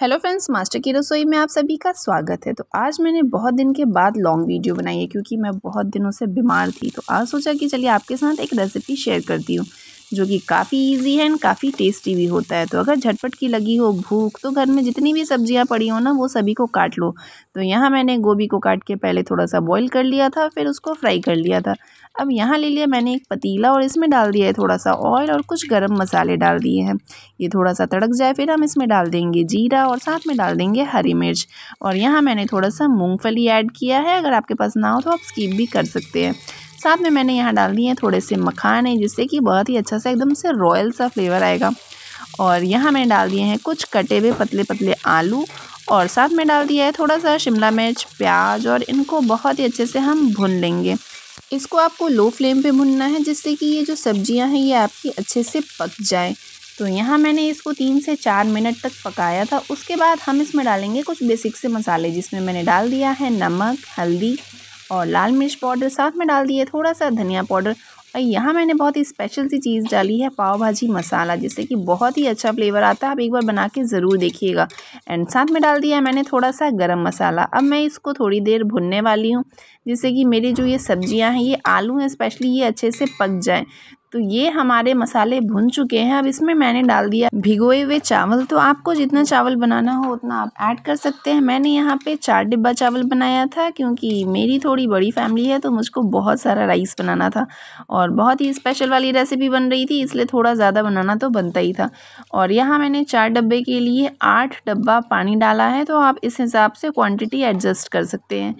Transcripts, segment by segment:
hello friends master की रसोई में आप सभी का स्वागत है तो आज मैंने बहुत दिन के बाद लॉन्ग वीडियो बनाई है क्योंकि मैं बहुत दिनों से बीमार थी तो आज सोचा कि चलिए आपके साथ एक रेसिपी शेयर करती हूँ जो कि काफ़ी इजी है एंड काफ़ी टेस्टी भी होता है तो अगर झटपट की लगी हो भूख तो घर में जितनी भी सब्जियां पड़ी हो ना वो सभी को काट लो तो यहाँ मैंने गोभी को काट के पहले थोड़ा सा बॉईल कर लिया था फिर उसको फ्राई कर लिया था अब यहाँ ले लिया मैंने एक पतीला और इसमें डाल दिया है थोड़ा सा ऑयल और कुछ गर्म मसाले डाल दिए हैं ये थोड़ा सा तड़क जाए फिर हम इसमें डाल देंगे जीरा और साथ में डाल देंगे हरी मिर्च और यहाँ मैंने थोड़ा सा मूँगफली ऐड किया है अगर आपके पास ना हो तो आप स्कीप भी कर सकते हैं साथ में मैंने यहाँ डाल दिए थोड़े से मखाने जिससे कि बहुत ही अच्छा सा एकदम से रॉयल सा फ्लेवर आएगा और यहाँ मैंने डाल दिए हैं कुछ कटे हुए पतले पतले आलू और साथ में डाल दिया है थोड़ा सा शिमला मिर्च प्याज और इनको बहुत ही अच्छे से हम भून लेंगे इसको आपको लो फ्लेम पे भुनना है जिससे कि ये जो सब्जियां हैं ये आपकी अच्छे से पक जाए तो यहाँ मैंने इसको तीन से चार मिनट तक पकाया था उसके बाद हम इसमें डालेंगे कुछ बेसिक से मसाले जिसमें मैंने डाल दिया है नमक हल्दी और लाल मिर्च पाउडर साथ में डाल दिए थोड़ा सा धनिया पाउडर और यहाँ मैंने बहुत ही स्पेशल सी चीज़ डाली है पाव भाजी मसाला जिससे कि बहुत ही अच्छा फ्लेवर आता है आप एक बार बना के ज़रूर देखिएगा एंड साथ में डाल दिया है मैंने थोड़ा सा गरम मसाला अब मैं इसको थोड़ी देर भुनने वाली हूँ जिससे कि मेरी जो ये सब्जियाँ हैं ये आलू हैं स्पेशली ये अच्छे से पक जाएँ तो ये हमारे मसाले भुन चुके हैं अब इसमें मैंने डाल दिया भिगोए हुए चावल तो आपको जितना चावल बनाना हो उतना आप ऐड कर सकते हैं मैंने यहाँ पे चार डिब्बा चावल बनाया था क्योंकि मेरी थोड़ी बड़ी फैमिली है तो मुझको बहुत सारा राइस बनाना था और बहुत ही स्पेशल वाली रेसिपी बन रही थी इसलिए थोड़ा ज़्यादा बनाना तो बनता ही था और यहाँ मैंने चार डब्बे के लिए आठ डब्बा पानी डाला है तो आप इस हिसाब से क्वान्टिटी एडजस्ट कर सकते हैं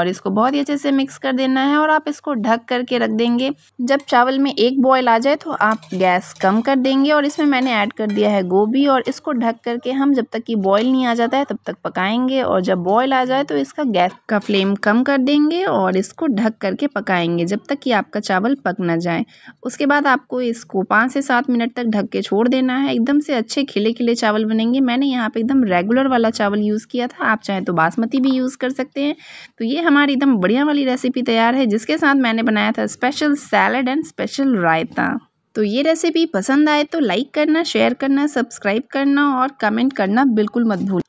और इसको बहुत ही अच्छे से मिक्स कर देना है और आप इसको ढक करके रख देंगे जब चावल में एक बॉयल आ जाए तो आप गैस कम कर देंगे और इसमें मैंने ऐड कर दिया है गोभी और इसको ढक करके हम जब तक कि बॉयल नहीं आ जाता है तब तक पकाएंगे और जब बॉयल आ जाए तो इसका गैस का फ्लेम कम कर देंगे और इसको ढक करके पकाएंगे जब तक कि आपका चावल पक ना जाए उसके बाद आपको इसको पाँच से सात मिनट तक ढक के छोड़ देना है एकदम से अच्छे खिले खिले चावल बनेंगे मैंने यहाँ पर एकदम रेगुलर वाला चावल यूज़ किया था आप चाहें तो बासमती भी यूज़ कर सकते हैं तो ये हमारी एकदम बढ़िया वाली रेसिपी तैयार है जिसके साथ मैंने बनाया था special salad and special rice रायता तो ये रेसिपी पसंद आए तो लाइक करना शेयर करना सब्सक्राइब करना और कमेंट करना बिल्कुल मत भूल